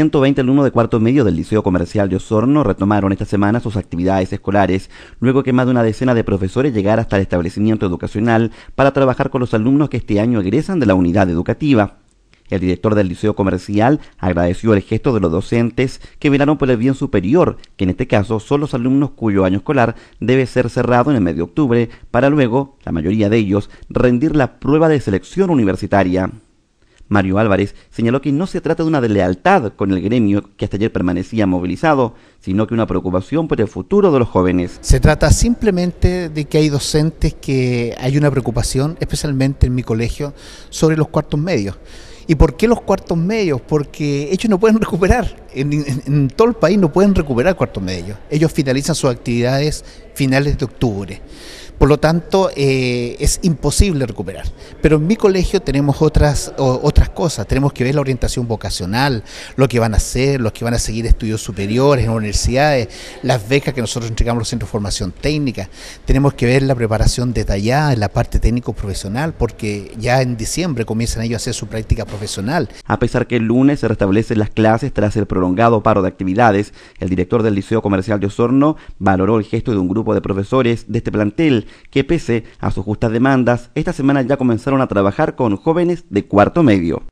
120 alumnos de cuarto medio del Liceo Comercial de Osorno retomaron esta semana sus actividades escolares, luego que más de una decena de profesores llegara hasta el establecimiento educacional para trabajar con los alumnos que este año egresan de la unidad educativa. El director del Liceo Comercial agradeció el gesto de los docentes que velaron por el bien superior, que en este caso son los alumnos cuyo año escolar debe ser cerrado en el medio de octubre, para luego, la mayoría de ellos, rendir la prueba de selección universitaria. Mario Álvarez, señaló que no se trata de una deslealtad con el gremio que hasta ayer permanecía movilizado, sino que una preocupación por el futuro de los jóvenes. Se trata simplemente de que hay docentes que hay una preocupación, especialmente en mi colegio, sobre los cuartos medios. ¿Y por qué los cuartos medios? Porque ellos no pueden recuperar, en, todo el país no pueden recuperar cuartos medios. Ellos finalizan sus actividades finales de octubre. Por lo tanto, eh, es imposible recuperar. Pero en mi colegio tenemos otras, otras cosas. Tenemos que ver la orientación vocacional, lo que van a hacer, los que van a seguir estudios superiores en universidades, las becas que nosotros entregamos los centros de formación técnica. Tenemos que ver la preparación detallada en la parte técnico-profesional, porque ya en diciembre comienzan ellos a hacer su práctica profesional. A pesar que el lunes se restablecen las clases tras el prolongado paro de actividades, el director del Liceo Comercial de Osorno valoró el gesto de un grupo de profesores de este plantel que pese a sus justas demandas, esta semana ya comenzaron a trabajar con jóvenes de cuarto medio.